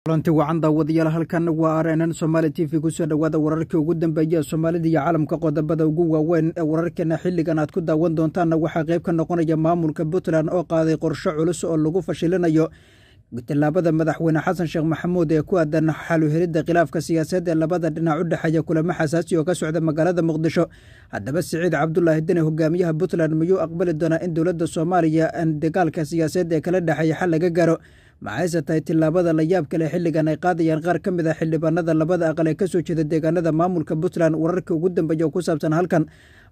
kulanti wacan daawadayaal halkan waa rnn somaali t v kusoo dhowaada wararkii ugu dambeeya soomaalida iyo caalamka qodobada ugu waaweyn ee wararkeena xilligan aad ku daawan doontaanna waxaa qayb ka noqonaya maamulka puntland oo qaaday qorsho culus oo lagu fashilinayo tallaabada madaxweyne xasan sheekh maxamuud ee ku aadan xaluhelidda khilaafka siyaasadeed ee labada dhinac u dhexeeya kulamo xasaasi oo ka socda magaalada muqdisho haddaba siciid cabdulaahi deni hogaamiyaha puntland miyuu aqbali doonaa in dowladda soomaaliya dagaalka siyaasadeed ee kala dhexeeya xal laga gaaro maxayse tahay tillaabada layaab kale xilligan ay qaadayaan qaar ka mid ah xildhibaanada labada aqal ee ka soo jeeda deegaanada maamulka puntland wararkii ugu dambeeya oo ku saabsan halkan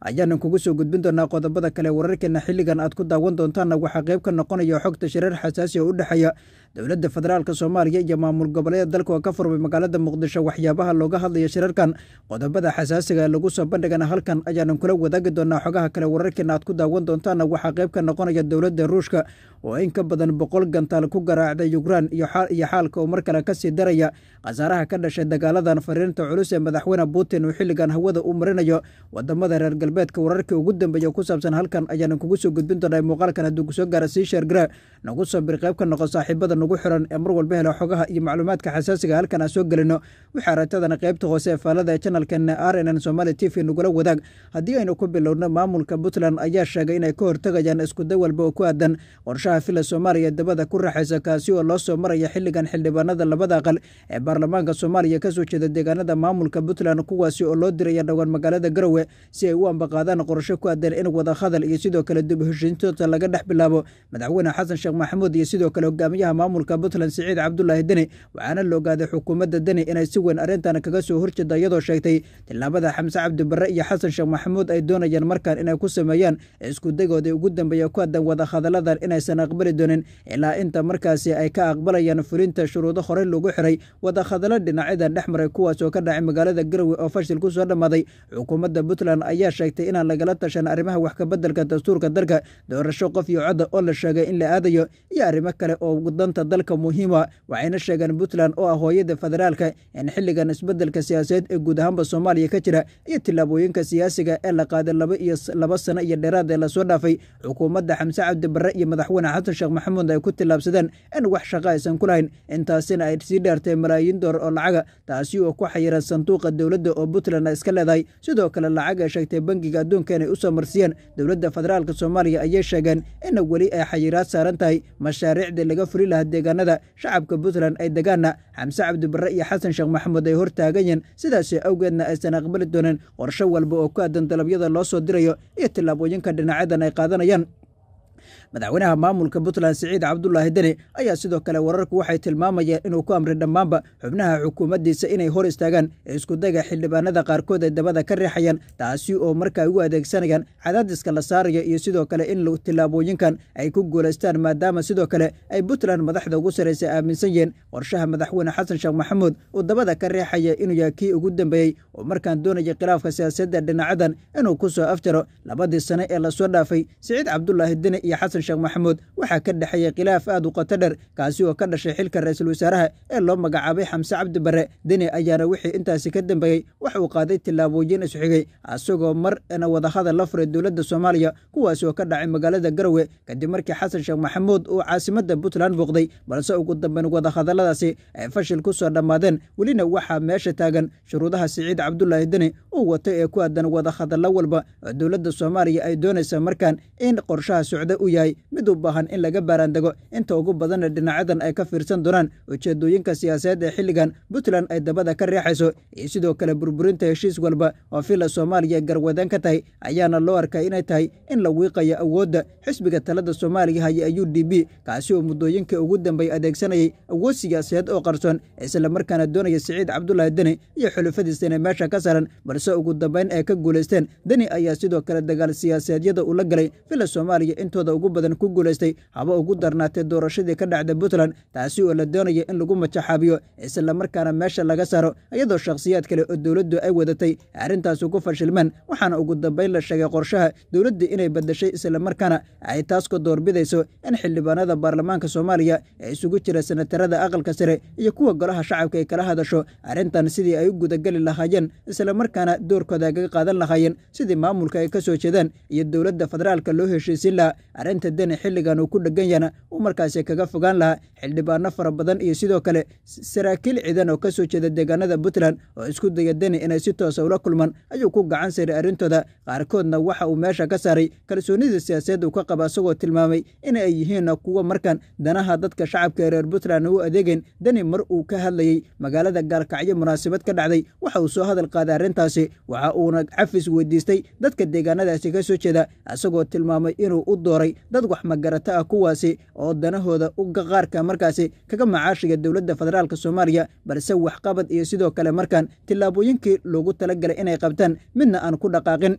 ayaanan kugu soo gudbin doonaa qodobada kale wararkeena xilligan aad ku daawan doontaanna waxaa qayb ka noqonaya xogta shirar xasaasi oo u dhexeeya dowladda federaalk soomaaliya iyo maamul goboleeda dalka oo ka furmay magaalada muqdisho waxyaabaha looga hadlaya shirarkan qodobada xasaasiga ee lagu soo bandhigana halkan ayaanan kula wadaagi doonaa xogaha kale wararkeena aad ku daawan doontaana waxaa qayb ka noqonaya dowladda ruushka oo in ka badan boqol gantaal ku garaacday yukraan iyo xaalka oo mar kale kasii daraya khasaaraha ka dhashay dagaaladan fariirinta culus ee madaxweyne putin uu xilligan hawada u marinayo wadamada reer galbeedka wararkii ugu dambeeya ku saabsan halkan ayaana kugu soo gudbin doonaa muuqaalkan hadduu kusoo gaara sii sheergara nagu sabir qayb ka noqo saaxiibada nagu xiran ee mar walba hela xogaha iyo macluumaadka xasaasiga ah halkan aan soo gelino wixii aragtadana qaybta hoose ee faalada ee janalkana r n n somaali t v nagula wadaag haddii aynu ku bilowno maamulka puntland ayaa sheegay inay ka hortagayaan iskuday walba oo ku aadan qorshaha fila soomaaliya dabada ku raaxaysa kaasi oo loo soo maraya xilligan xildhibaanada labada aqal ee baarlamaanka soomaaliya kasoo jeeda deegaanada maamulka puntland kuwaasi oo loo diraya dhowaan magaalada garowe si ay u markanba qorasho ku adan in wadahadal iyo sidoo kale dib heshiintoota laga dhex bilaabo madaxweyne xasan sheekh maxamuud iyo sidoo kale hogaamiyaha maamulka puntland siciid cabdulaahi deni waxaana la ogaaday xukuumadda deni inay si weyn arrintan kaga soo horjeeda iyadoo sheegtay tilaabada xamse cabdibarre iyo xasan sheekh maxamuud ay doonayaan markaan inay ku sameeyaan iskudagoodii ugu dambeeya ku adan wadahadaladan inaysan aqbali doonin ilaa inta markaasi ay ka aqbalayaan fulinta shuruudo horey lagu xiray wadahadalo dhinacyadan dhex maray kuwaasoo oo ka dhacay magaalada garowe oo fashil ku dhammaaday xukuumadda puntland ayaa sheegay sheegtay inaan lagala tashan arrimaha wax kabeddelka dastuurka dalka doorasho qof iyo codda oo la sheegay in la aadayo iyo arrimo kale oo danta dalka muhiima waxayna sheegeen puntland oo ah hooyada federaalka in xilligan isbeddelka siyaasadeed ee guud ahaanba soomaaliya ka jira iyo tillaabooyinka siyaasiga ee la qaaday laba iyo laba sano iyo dheeraad ee lasoo dhaafay xukuumadda xamse cabdi barre iyo madaxweyne xasan sheekh maxamuud ay ku tillaabsadeen in wax shaqa aysan ku lahayn intaasina ay sii dheertay malaayiin doolar oo lacaga taasi oo ku xayiran sanduuqa dowladda oo puntland ay iska leedahay sidoo kale lacag ay sheegtay bangiga adduunka inay u soo marsiyeen dowladda federaalka soomaaliya ayay sheegeen ina weli ay xayiraad saaran tahay mashaariicdii laga furi lahaa deegaanada shacabka puntland ay degaanna xamse cabdibarre iyo xasan sheekh maxamuud ay hor taaganyeen sidaasi awgeedna aysan aqbali dooneen qorsho walba oo ku aadan dalabyada loo soo dirayo iyo tillaabooyinka dhinacyadan ay qaadanayaan madaxweynaha maamulka puntland siciid cabdulaahi deni ayaa sidoo kale wararku waxay tilmaamayeen inuu ku amray dhammaanba xubnaha xukuumaddiisa inay hor istaagaan ee iskudayga xildhibaanada qaarkood ay dabada ka riixayaan taasi oo markaa ugu adeegsanayaan cadaadiska la saaraya iyo sidoo kale in tillaabooyinkan ay ku guulaystaan maadaama sidoo kale ay puntland madaxda ugu sarraysa aaminsan yihiin qorshaha madaxweyne xasan sheekh maxamuud uu dabada ka riixaya inuu yahay kii ugu dambeeyey oo markaan doonaya khilaafka siyaasadda dhinacadan inuu ku soo afjaro labadii sane ee lasoo dhaafay siciid cabdulaahi deni iyo xasan xasan sheekh maxamuud waxaa ka dhexeeyay khilaaf aad u qato dher kaasi oo ka dhashay xilka ra-iisul wasaaraha ee loo magacaabay xamse cabdibarre barre deni ayaana wixii intaasi ka dambeeyey wax uu qaaday tillaabooyin isu xigay mar marna wadahadal la furay dowladda soomaaliya kuwaas oo ka dhacay magaalada garowe kadib markii xasan sheekh maxamuud uu caasimadda puntland booqday balse ugu dambeyn wadahadalladaasi ay fashil ku soo dhammaadeen welina waxaa meesha taagan shuruudaha siciid cabdulaahi deni uu watay ee ku aadan wadahadallo walba oo dowladda soomaaliya ay doonaysa markaan in qorshaha socda u yahay tahay mid u baahan in laga baaraandego inta ugu badanna dhinacyadan ay ka fiirsan doonaan ujeedooyinka siyaasadeed ee xilligan puntland ay dabada ka riixayso iyo sidoo kale burburinta heshiis walba oo fila soomaaliya garwadaan ka tahay ayaana loo arkaa inay tahay in la wiiqayo awoodda xisbiga talada soomaaliya haya ee u d b kaasi oo muddooyinkii ugu dambeey adeegsanayay awood siyaasadeed oo qarsoon islamarkaana doonaya siciid cabdulaahi deni iyo xulufadiisana meesha ka saran balse ugu dambeyn ay ka guulaysteen deni ayaa sidoo kale dagaal siyaasaeedyada ula galay filla soomaaliya intooda ugu badan ku guulaystay haba ugu darnaatay doorashadii ka dhacda puntland taasi oo la doonaya in lagu majaxaabiyo islamarkaana meesha laga saaro iyadoo shakhsiyaad kale oo dowladdu ay wadatay arrintaasi ku fashilmeen waxaana ugu dambeyn la sheegay qorshaha dowladda inay baddashay islamarkaana ay taasko doorbidayso in xildhibaanada baarlamaanka soomaaliya ee isugu jira sanatarada aqalka sare iyo kuwa golaha shacabka ay kala hadasho arrintan sidii ay u gudageli lahaayeen islamarkaana doorkooda kaga qaadan lahaayeen sidii maamulka ay ka soo jeedeen iyo dowladda federaalka loo heshiisiin lahaa arrinta maanta deni xilligan uu ku dhegan yahna uu markaasi kaga fogaan lahaa xildhibaano fara badan iyo sidoo kale saraakiil ciidan oo kasoo jeeda deegaanada puntland oo isku daya deni inay si toosa ah ula kulmaan ayuu ku gacan saray arrintooda qaarkoodna waxa uu meesha ka saaray kalsoonida siyaasadeed uu ka qaba isagoo tilmaamay in ay yihiin kuwo markan danaha dadka shacabka reer puntland u adeegeen deni mar uu ka hadlayey magaalada gaalkacyo munaasabad ka dhacday waxa uu soo hadal qaaday arrintaasi waxa uuna cafis weydiistay dadka deegaanadaasi kasoo jeeda isagoo tilmaamay inuu u dooray dad wax magarata ah kuwaasi oo danahooda uga qaarka markaasi kaga macaashiga dowladda federaalka soomaaliya balse waxqabad iyo sidoo kale markaan tillaabooyinkii loogu tala galay inay qabtaan midna aan ku dhaqaaqin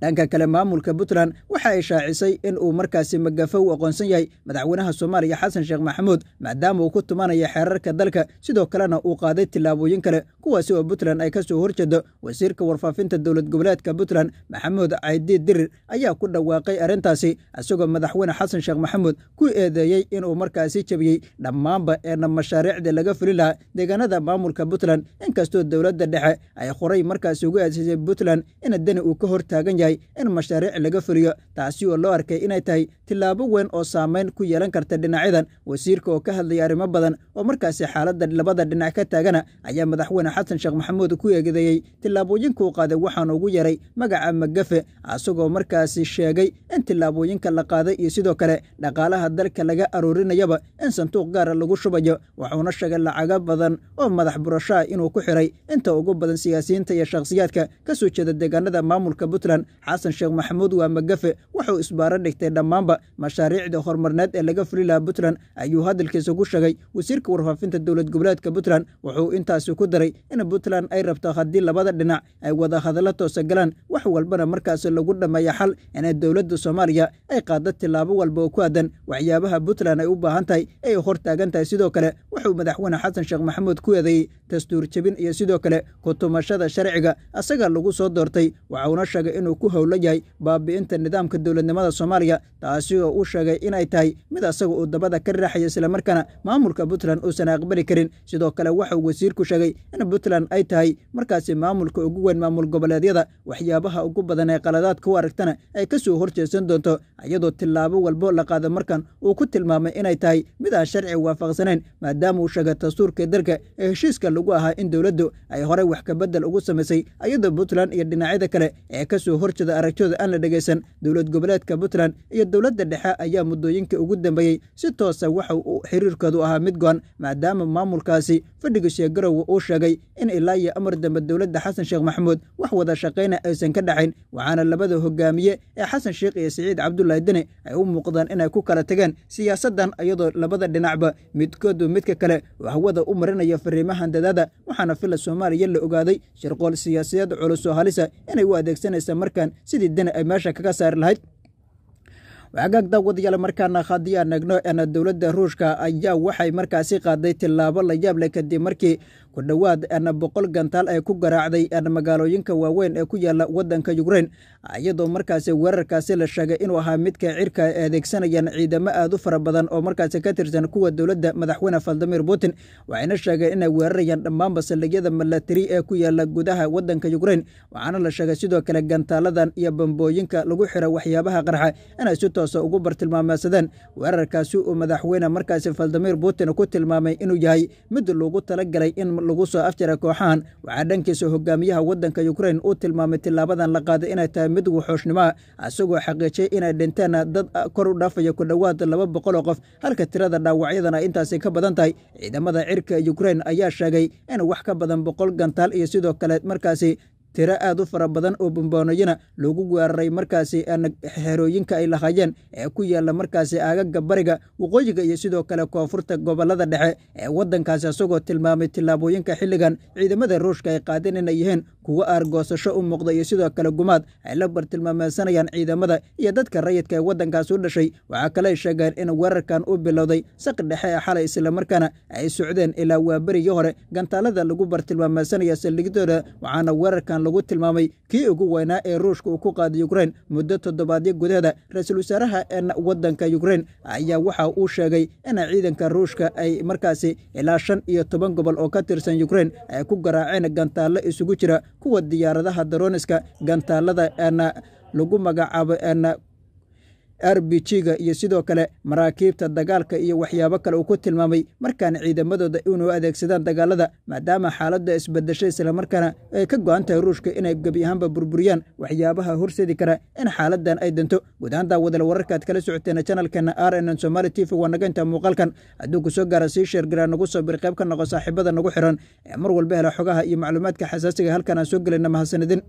dhanka kale maamulka puntland waxa ay shaacisay in uu markaasi magafow aqoonsan yahay madaxweynaha soomaaliya xasan sheekh maxamuud maadaama uu ku tumanaya xeerarka dalka sidoo kalena uu qaaday tillaabooyin kale kuwaasi oo puntland ay ka soo horjeedo wasiirka warfaafinta dowlad goboleedka puntland maxamuud caydi dirir ayaa ku dhawaaqay arrintaasi isagoo madaxweyne xasan sheekh maxamuud ku eedeeyey inuu markaasi jabiyey dhammaanba eena mashaariicda laga fuli lahaa deegaanada maamulka puntland inkastoo dowladda dhexe ay horay markaasi ugu eedeysay puntland ina deni uu ka hortaagan yahay yahay in mashaariic laga fuliyo taasi oo loo arkay inay tahay tilaabo weyn oo saameyn ku yeelan karta dhinacyadan wasiirka oo ka hadlaya arrimo badan oo markaasi xaaladda labada dhinac ka taagana ayaa madaxweyne xasan sheekh maxamuud ku eegadeeyey tilaabooyinkuu qaaday waxaan ugu yaray magaca magafe asagoo markaasi sheegay in tilaabooyinka la qaaday iyo sidoo kale dhaqaalaha dalka laga aroorinayaba in sanduuq gaara ah lagu shubayo wuxuuna sheegay lacaga badan oo madax burashaa ah inuu ku xiray inta ugu badan siyaasiyiinta iyo shakhsiyaadka ka soo jeeda deegaanada maamulka puntland xasan sheekh maxamuud waa magafe wuxuu isbaaro dhigtay dhammaanba mashaariicda horumarneed ee laga fuli lahaa puntland ayuu hadalkiisa ku sheegay wasiirka warfaafinta dowlad goboleedka puntland wuxuu intaasi ku daray in puntland ay rabto haddii labada dhinac ay wada hadallo toosa galaan wax walbana markaasi lagu dhammeeya xal inay dowladda soomaaliya ay qaado tilaabo walba oo ku aadan waxyaabaha puntland ay u baahan tahay hor taagan tahay sidoo kale wuxuu madaxweyne xasan sheekh maxamuud ku eedeeyey dastuur jebin iyo sidoo kale kutumashada sharciga asagaa lagu soo doortay waxauna sheegay inuu ku howlo yahay baabi'inta nidaamka dowladnimada soomaaliya taasi oo uu sheegay inay tahay mid asaga uu dabada ka raaxaya islamarkaana maamulka puntland uusan aqbali karin sidoo kale waxauu wasiirku sheegay in puntland ay tahay markaasi maamulka ugu weyn maamul goboleedyada waxyaabaha ugu badan ee qaladaadka u aragtana ay ka soo horjeesan doonto iyadoo tilaabo walbo la qaada markan uu ku tilmaamay inay tahay midaan sharci waafaqsanayn maadaama uu sheegay dastuurka dalka ee heshiiska lagu ahaa in dowladdu ay horey wax kabedel ugu samaysay iyadoo puntland iyo dhinacyada kale ee ka soo hor barjada aragtooda aan la dhegaysan dowlad goboleedka puntland iyo dowladda dhexe ayaa muddooyinkai ugu dambeeyey si toosa waxa uu xiriirkoodu ahaa mid go-an maadaama maamulkaasi fadhiga sheegarowga uu sheegay in ilaa iyo amar dambe dowladda xasan sheekh maxamuud wax wada shaqayna aysan ka dhacayn waxaana labada hogaamiye ee xasan sheekh iyo siciid cabdulaahi deni ay u muuqdaan inay ku kala tageen siyaasaddan iyadoo labada dhinacba midkoodu midka kale wahwada u marinaya fariimahan dadaada waxaana fila soomaaliya la ogaaday shirqool siyaasiyeed culus oo halisa inay u adeegsanaysa markaa markaan sidii dani ay meesha kaga saari lahayd waxgaagda wadayaal markaana haddii aan eegno n dowladda ruushka ayaa waxay markaasi qaaday tilaabo la yaab leh kadib markii ku dhowaad boqol gantaal ay ku garaacday magaalooyinka waaweyn ee ku yaala wadanka yukrein iyadoo markaasi weerarkaasi la sheegay inuu ahaa midka cirka ay adeegsanayaan ciidamo aad u fara badan oo markaasi ka tirsan kuwa dowladda madaxweyne valdimir putin waxayna sheegeen inay weerarayaan dhammaanba saldhigyada malatiri ee ku yaala gudaha wadanka yukrein waxaana la sheegay sidoo kale gantaaladan iyo bambooyinka lagu xira waxyaabaha qarxa inay si toosa ah ugu bartilmaameysadeen weerarkaasi uu madaxweyne markaasi valdimir putin ku tilmaamay inuu yahay mid loogu talagalay in lagu soo afjaray kooxahan waxaa dhankiisa hogaamiyaha waddanka yukrain uu tilmaamay tilaabadan la qaaday inay tahay mid wuxooshnimaa isagoo xaqiijiyey inay dhinteen dad kor u dhaafaya ku dhowaad laba boqol oo qof halka tirada dhaawacyadana intaasi ka badan tahay ciidamada cirka yukrain ayaa sheegay in wax ka badan boqol gantaal iyo sidoo kale markaasi tiro aad u fara badan oo bambaanooyana lagu weeraray markaasi xerooyinka ay lahaayeen ee ku yaala markaasi aagaga bariga waqooyiga iyo sidoo kale koonfurta gobolada dhexe ee waddankaasi isagoo tilmaamay tilaabooyinka xilligan ciidamada ruushka ay qaadeen inay yihiin kuwa aargoosasho u muuqda iyo sidoo kale gumaad ay la bartilmaameysanayaan ciidamada iyo dadka rayidka ee waddankaas u dhashay waxaa kale ay sheegeen in weerarkan uu bilowday saqi dhexe ee xalay islamarkaana ay socdeen ilaa waaberigii hore gantaalada lagu bartilmaameysanaya saldhigidooda waxaana weerarkan lagu tilmaamay kii ugu weynaa ee ruushka uu ku qaaday ukrein muddo toddobaadyo gudaheeda ra-iisul wasaaraha waddanka yukrein ayaa waxa uu sheegay in ciidanka ruushka ay markaasi ilaa shan iyo toban gobol oo ka tirsan ukrein ay ku garaaceen gantaallo isugu jira kuwa diyaaradaha daroniska gantaalada lagu magacaabo r b g-ga iyo sidoo kale maraakiibta dagaalka iyo waxyaabo kale uu ku tilmaamay markaana ciidamadooda inuu adeegsadaan dagaalada maadaama xaaladda isbadeshay islamarkaana ay ka go-an tahay ruushka inay gebi ahaanba burburiyaan waxyaabaha horseedi kara in xaaladdan ay danto gudahaan daawadal wararkaad kala socoteena janalkeena r n n somaali t v waa nagainta muuqaalkan hadduu ku soo gaara sii sheergaraa nagu soo bir qayb ka noqo saaxiibada nagu xiran ee mar walba hela xogaha iyo macluumaadka xasaasiga halkan aan soo gelayna mahadsanadin